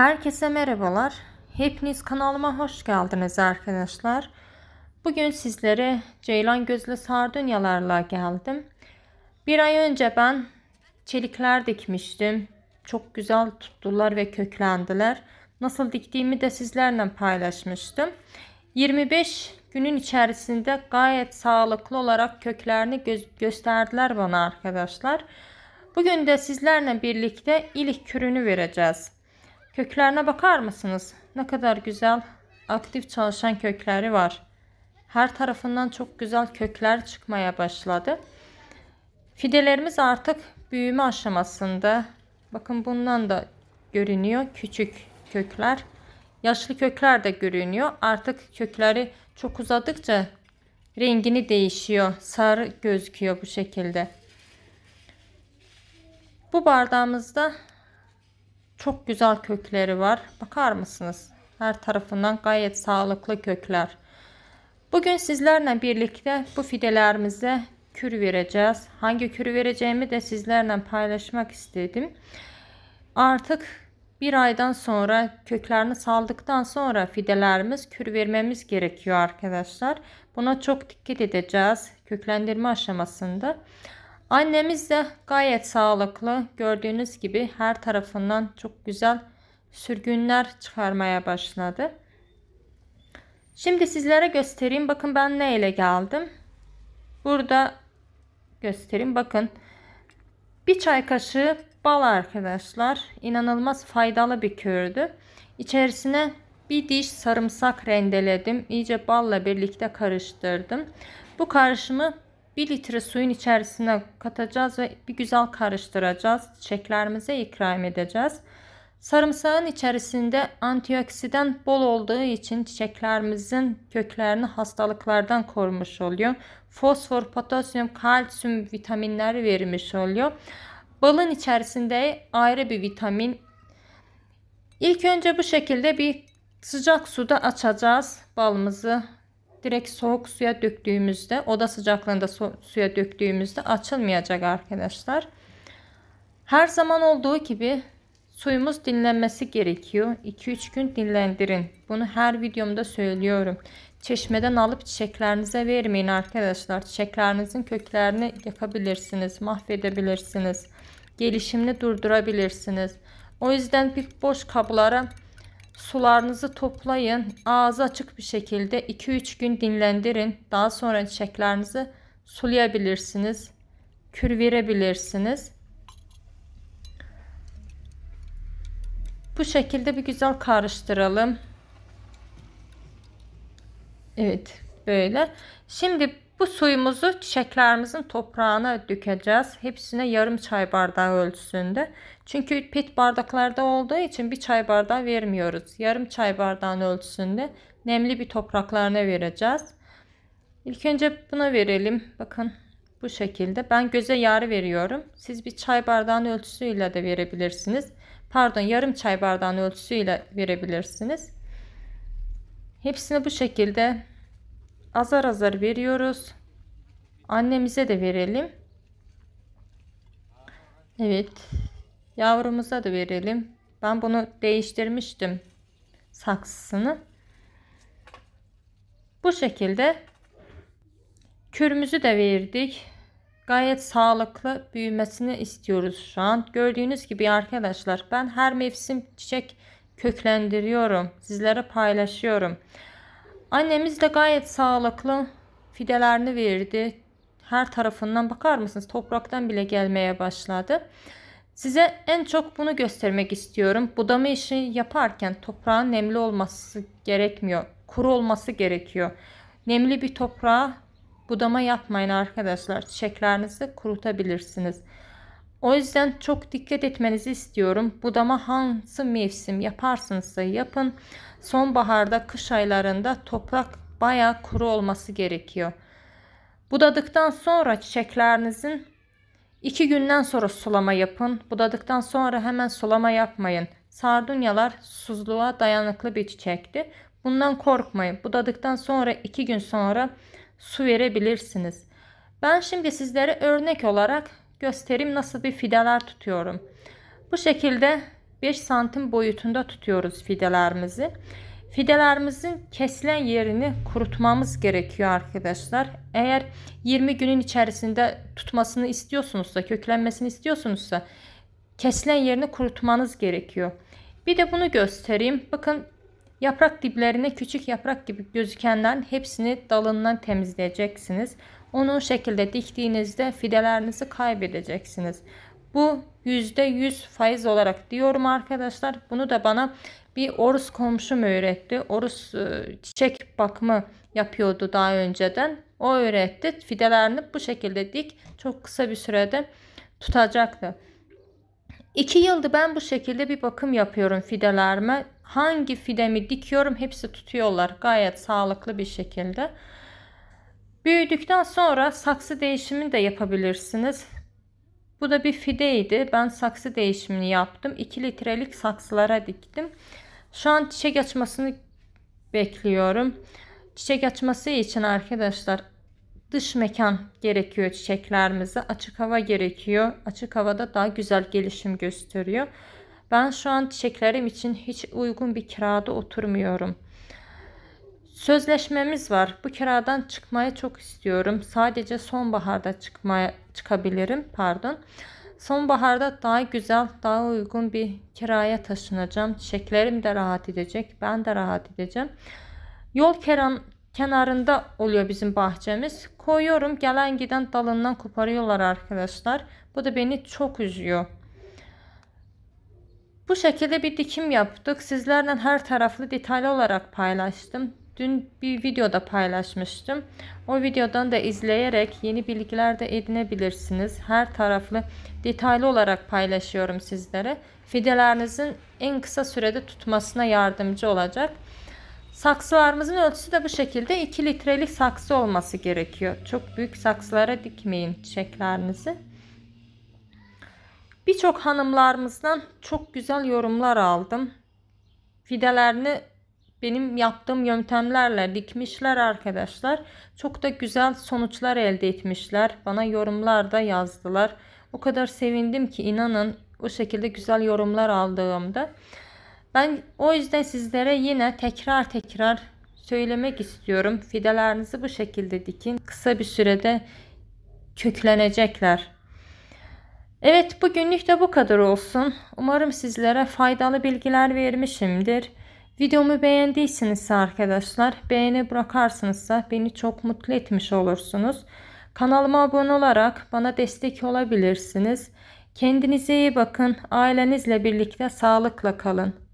Herkese merhabalar. Hepiniz kanalıma hoş geldiniz arkadaşlar. Bugün sizlere Ceylan Gözlü Sardunyalarla geldim. Bir ay önce ben çelikler dikmiştim. Çok güzel tuttular ve köklendiler. Nasıl diktiğimi de sizlerle paylaşmıştım. 25 günün içerisinde gayet sağlıklı olarak köklerini gö gösterdiler bana arkadaşlar. Bugün de sizlerle birlikte ilik kürünü vereceğiz. Köklerine bakar mısınız? Ne kadar güzel aktif çalışan kökleri var. Her tarafından çok güzel kökler çıkmaya başladı. Fidelerimiz artık büyüme aşamasında. Bakın bundan da görünüyor küçük kökler. Yaşlı kökler de görünüyor. Artık kökleri çok uzadıkça rengini değişiyor. Sarı gözüküyor bu şekilde. Bu bardağımızda çok güzel kökleri var. Bakar mısınız? Her tarafından gayet sağlıklı kökler. Bugün sizlerle birlikte bu fidelerimize kür vereceğiz. Hangi kür vereceğimi de sizlerle paylaşmak istedim. Artık bir aydan sonra köklerini saldıktan sonra fidelerimiz kür vermemiz gerekiyor arkadaşlar. Buna çok dikkat edeceğiz köklendirme aşamasında. Annemiz de gayet sağlıklı. Gördüğünüz gibi her tarafından çok güzel sürgünler çıkarmaya başladı. Şimdi sizlere göstereyim. Bakın ben ne ile geldim. Burada göstereyim. Bakın bir çay kaşığı bal arkadaşlar. İnanılmaz faydalı bir kördü. İçerisine bir diş sarımsak rendeledim. İyice balla birlikte karıştırdım. Bu karışımı 1 litre suyun içerisine katacağız ve bir güzel karıştıracağız. Çiçeklerimize ikram edeceğiz. Sarımsağın içerisinde antioksidan bol olduğu için çiçeklerimizin köklerini hastalıklardan korumuş oluyor. Fosfor, potasyum, kalsiyum vitaminleri vermiş oluyor. Balın içerisinde ayrı bir vitamin. İlk önce bu şekilde bir sıcak suda açacağız balımızı direkt soğuk suya döktüğümüzde oda sıcaklığında so suya döktüğümüzde açılmayacak arkadaşlar. Her zaman olduğu gibi suyumuz dinlenmesi gerekiyor. 2-3 gün dinlendirin. Bunu her videomda söylüyorum. Çeşmeden alıp çiçeklerinize vermeyin arkadaşlar. Çiçeklerinizin köklerini yakabilirsiniz, mahvedebilirsiniz. Gelişimini durdurabilirsiniz. O yüzden bir boş kablara Sularınızı toplayın. Ağzı açık bir şekilde 2-3 gün dinlendirin. Daha sonra çiçeklerinizi sulayabilirsiniz. Kür verebilirsiniz. Bu şekilde bir güzel karıştıralım. Evet böyle. Şimdi bu suyumuzu çiçeklerimizin toprağına dökeceğiz. Hepsine yarım çay bardağı ölçüsünde. Çünkü pet bardaklarda olduğu için bir çay bardağı vermiyoruz. Yarım çay bardağın ölçüsünde nemli bir topraklarına vereceğiz. İlk önce buna verelim. Bakın bu şekilde. Ben göze yarı veriyorum. Siz bir çay bardağın ölçüsüyle de verebilirsiniz. Pardon yarım çay bardağın ölçüsüyle verebilirsiniz. Hepsini bu şekilde azar azar veriyoruz. Annemize de verelim. Evet. Yavrumuza da verelim. Ben bunu değiştirmiştim. Saksısını. Bu şekilde kürümüzü de verdik. Gayet sağlıklı büyümesini istiyoruz şu an. Gördüğünüz gibi arkadaşlar ben her mevsim çiçek köklendiriyorum. Sizlere paylaşıyorum. Annemiz de gayet sağlıklı fidelerini verdi. Her tarafından bakar mısınız? Topraktan bile gelmeye başladı. Size en çok bunu göstermek istiyorum. Budama işi yaparken toprağın nemli olması gerekmiyor. Kuru olması gerekiyor. Nemli bir toprağa budama yapmayın arkadaşlar. Çiçeklerinizi kurutabilirsiniz. O yüzden çok dikkat etmenizi istiyorum. Budama hansı mevsim yaparsınızsa yapın. Sonbaharda, kış aylarında toprak bayağı kuru olması gerekiyor. Budadıktan sonra çiçeklerinizin 2 günden sonra sulama yapın. Budadıktan sonra hemen sulama yapmayın. Sardunyalar susuzluğa dayanıklı bir çiçekti. Bundan korkmayın. Budadıktan sonra 2 gün sonra su verebilirsiniz. Ben şimdi sizlere örnek olarak göstereyim nasıl bir fideler tutuyorum. Bu şekilde 5 santim boyutunda tutuyoruz fidelerimizi. Fidelerimizin kesilen yerini kurutmamız gerekiyor arkadaşlar. Eğer 20 günün içerisinde tutmasını istiyorsunuzsa, köklenmesini istiyorsunuzsa kesilen yerini kurutmanız gerekiyor. Bir de bunu göstereyim. Bakın yaprak diplerine küçük yaprak gibi gözükenlerin hepsini dalından temizleyeceksiniz. Onu şekilde diktiğinizde fidelerinizi kaybedeceksiniz. Bu %100 faiz olarak diyorum arkadaşlar. Bunu da bana bir Orus komşum öğretti. Orus e, çiçek bakımı yapıyordu daha önceden. O öğretti. Fidelerini bu şekilde dik. Çok kısa bir sürede tutacaktı. 2 yıldır ben bu şekilde bir bakım yapıyorum fidelerime. Hangi fidemi dikiyorum hepsi tutuyorlar gayet sağlıklı bir şekilde. Büyüdükten sonra saksı değişimi de yapabilirsiniz. Bu da bir fideydi. Ben saksı değişimini yaptım. 2 litrelik saksılara diktim. Şu an çiçek açmasını bekliyorum. Çiçek açması için arkadaşlar dış mekan gerekiyor çiçeklerimize. Açık hava gerekiyor. Açık havada daha güzel gelişim gösteriyor. Ben şu an çiçeklerim için hiç uygun bir kirada oturmuyorum. Sözleşmemiz var. Bu kiradan çıkmayı çok istiyorum. Sadece sonbaharda çıkmaya çıkabilirim. Pardon. Sonbaharda daha güzel, daha uygun bir kiraya taşınacağım. Çiçeklerim de rahat edecek. Ben de rahat edeceğim. Yol keran, kenarında oluyor bizim bahçemiz. Koyuyorum. Gelen giden dalından koparıyorlar arkadaşlar. Bu da beni çok üzüyor. Bu şekilde bir dikim yaptık. Sizlerle her taraflı detaylı olarak paylaştım. Dün bir videoda paylaşmıştım. O videodan da izleyerek yeni bilgiler de edinebilirsiniz. Her taraflı detaylı olarak paylaşıyorum sizlere. Fidelerinizin en kısa sürede tutmasına yardımcı olacak. Saksılarımızın ölçüsü de bu şekilde 2 litrelik saksı olması gerekiyor. Çok büyük saksılara dikmeyin çiçeklerinizi. Birçok hanımlarımızdan çok güzel yorumlar aldım. Fidelerini benim yaptığım yöntemlerle dikmişler arkadaşlar. Çok da güzel sonuçlar elde etmişler. Bana yorumlarda yazdılar. O kadar sevindim ki inanın o şekilde güzel yorumlar aldığımda. Ben o yüzden sizlere yine tekrar tekrar söylemek istiyorum. Fidelerinizi bu şekilde dikin. Kısa bir sürede köklenecekler. Evet bugünlük de bu kadar olsun. Umarım sizlere faydalı bilgiler vermişimdir. Videomu beğendiyseniz arkadaşlar beğeni bırakarsınızsa beni çok mutlu etmiş olursunuz. Kanalıma abone olarak bana destek olabilirsiniz. Kendinize iyi bakın. Ailenizle birlikte sağlıkla kalın.